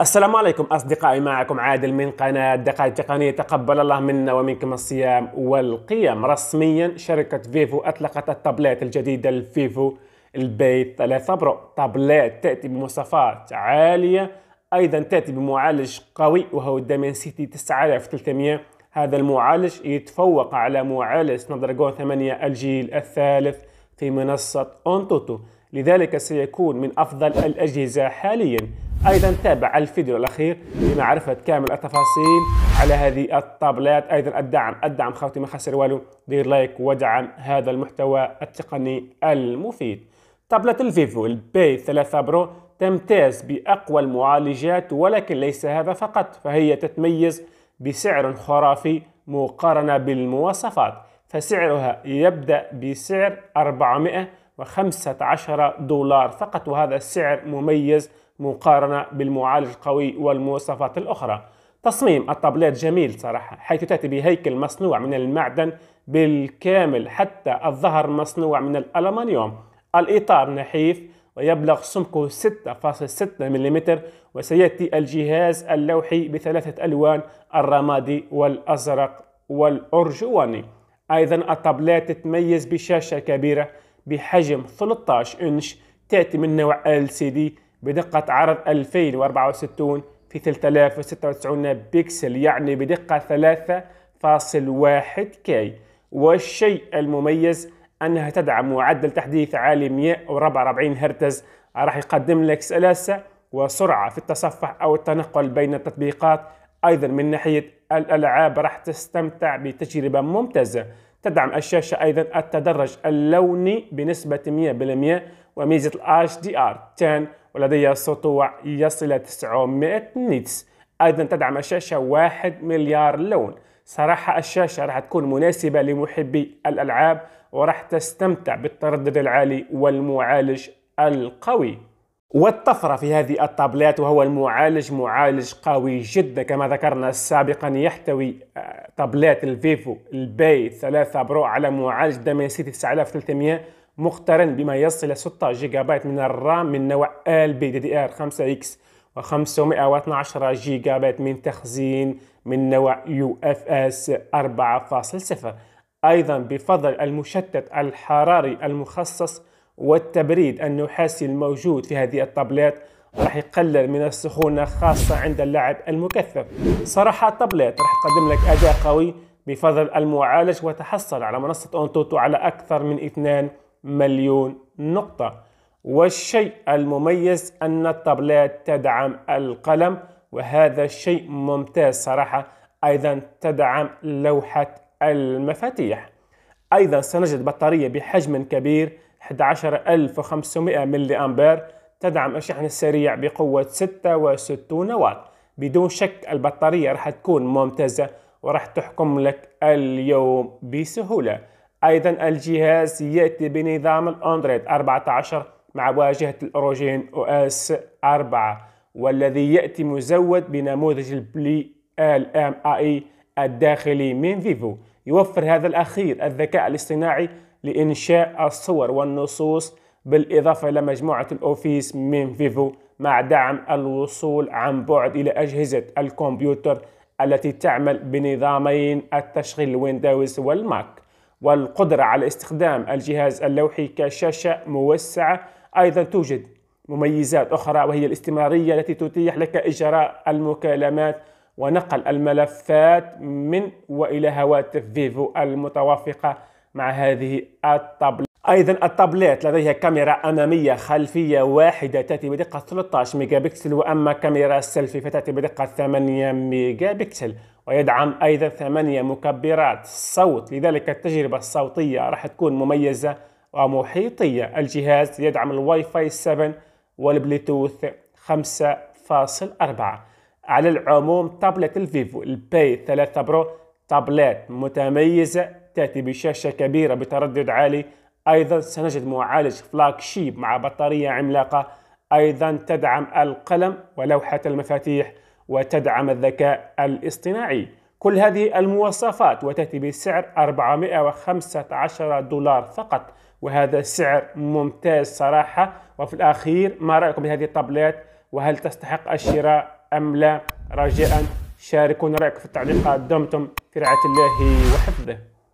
السلام عليكم أصدقائي معكم عادل من قناة دقائق تقنية تقبل الله منا ومنكم الصيام والقيم رسميا شركة فيفو أطلقت التابلات الجديدة الفيفو البيت 3 برو تابلات تأتي بمواصفات عالية أيضا تأتي بمعالج قوي وهو سيتي 9300 هذا المعالج يتفوق على معالج سنابدراجون 8 الجيل الثالث في منصة أونتوتو لذلك سيكون من أفضل الأجهزة حاليا ايضا تابع الفيديو الاخير لمعرفه كامل التفاصيل على هذه الطابلات ايضا الدعم الدعم خوتي ما خسر والو دير لايك ودعم هذا المحتوى التقني المفيد طابلة الفيفو البي 3 برو تمتاز باقوى المعالجات ولكن ليس هذا فقط فهي تتميز بسعر خرافي مقارنه بالمواصفات فسعرها يبدأ بسعر 400 و15 دولار فقط وهذا السعر مميز مقارنة بالمعالج القوي والمواصفات الأخرى تصميم الطابلات جميل صراحة حيث تأتي بهيكل مصنوع من المعدن بالكامل حتى الظهر مصنوع من الألمنيوم الإطار نحيف ويبلغ سمكه 6.6 ملم وسيأتي الجهاز اللوحي بثلاثة ألوان الرمادي والأزرق والأرجواني أيضا الطابلات تتميز بشاشة كبيرة بحجم 13 انش تأتي من نوع LCD بدقة عرض 2064 في 3096 بكسل يعني بدقة 3.1 كي والشيء المميز أنها تدعم معدل تحديث عالي 144 هرتز راح يقدم لك سلاسة وسرعة في التصفح أو التنقل بين التطبيقات أيضا من ناحية الألعاب راح تستمتع بتجربة ممتازة تدعم الشاشة أيضا التدرج اللوني بنسبة 100% وميزة ال HDR 10 ولديها سطوع يصل إلى 900 نيتس أيضا تدعم الشاشة 1 مليار لون صراحة الشاشة راح تكون مناسبة لمحبي الألعاب وراح تستمتع بالتردد العالي والمعالج القوي والطفرة في هذه الطابلات وهو المعالج معالج قوي جدا كما ذكرنا سابقا يحتوي آه، طابلات الفيفو البي 3 برو على معالج دميسيتي 9300 مقترن بما يصل إلى 6 جيجا بايت من الرام من نوع ال بي دي دي ار 5 اكس و512 جيجا بايت من تخزين من نوع يو اف اس 4.0 ايضا بفضل المشتت الحراري المخصص والتبريد النحاسي الموجود في هذه الطابلات راح يقلل من السخونة خاصة عند اللعب المكثف صراحة الطابلات راح تقدم لك أداء قوي بفضل المعالج وتحصل على منصة أونتوتو على أكثر من 2 مليون نقطة والشيء المميز أن الطابلات تدعم القلم وهذا شيء ممتاز صراحة أيضا تدعم لوحة المفاتيح أيضا سنجد بطارية بحجم كبير 11500 ملي أمبير تدعم الشحن السريع بقوة 66 واط بدون شك البطارية راح تكون ممتازة وراح تحكم لك اليوم بسهولة أيضا الجهاز يأتي بنظام الأندرويد 14 مع واجهة الأوروجين أو اس 4 والذي يأتي مزود بنموذج البلي ال ام اي الداخلي من فيفو يوفر هذا الأخير الذكاء الاصطناعي لإنشاء الصور والنصوص بالإضافة إلى مجموعة الأوفيس من فيفو مع دعم الوصول عن بعد إلى أجهزة الكمبيوتر التي تعمل بنظامين التشغيل ويندوز والماك والقدرة على استخدام الجهاز اللوحي كشاشة موسعة أيضا توجد مميزات أخرى وهي الاستمرارية التي تتيح لك إجراء المكالمات ونقل الملفات من وإلى هواتف فيفو المتوافقة مع هذه الطابلة ايضا الطابلات لديها كاميرا اماميه خلفيه واحده تاتي بدقه 13 ميجا بكسل واما كاميرا السيلفي فتاتي بدقه 8 ميجا بكسل ويدعم ايضا ثمانية مكبرات صوت لذلك التجربه الصوتيه راح تكون مميزه ومحيطيه الجهاز يدعم الواي فاي 7 والبلوتوث 5.4 على العموم تابلت الفيفو البي 3 برو تابلات متميزه تأتي بشاشة كبيرة بتردد عالي أيضا سنجد معالج فلاج شيب مع بطارية عملاقة أيضا تدعم القلم ولوحة المفاتيح وتدعم الذكاء الاصطناعي كل هذه المواصفات وتأتي بسعر 415 دولار فقط وهذا سعر ممتاز صراحة وفي الأخير ما رأيكم بهذه الطابلات وهل تستحق الشراء أم لا رجاء شاركونا رأيكم في التعليقات دمتم في رعاية الله وحفظه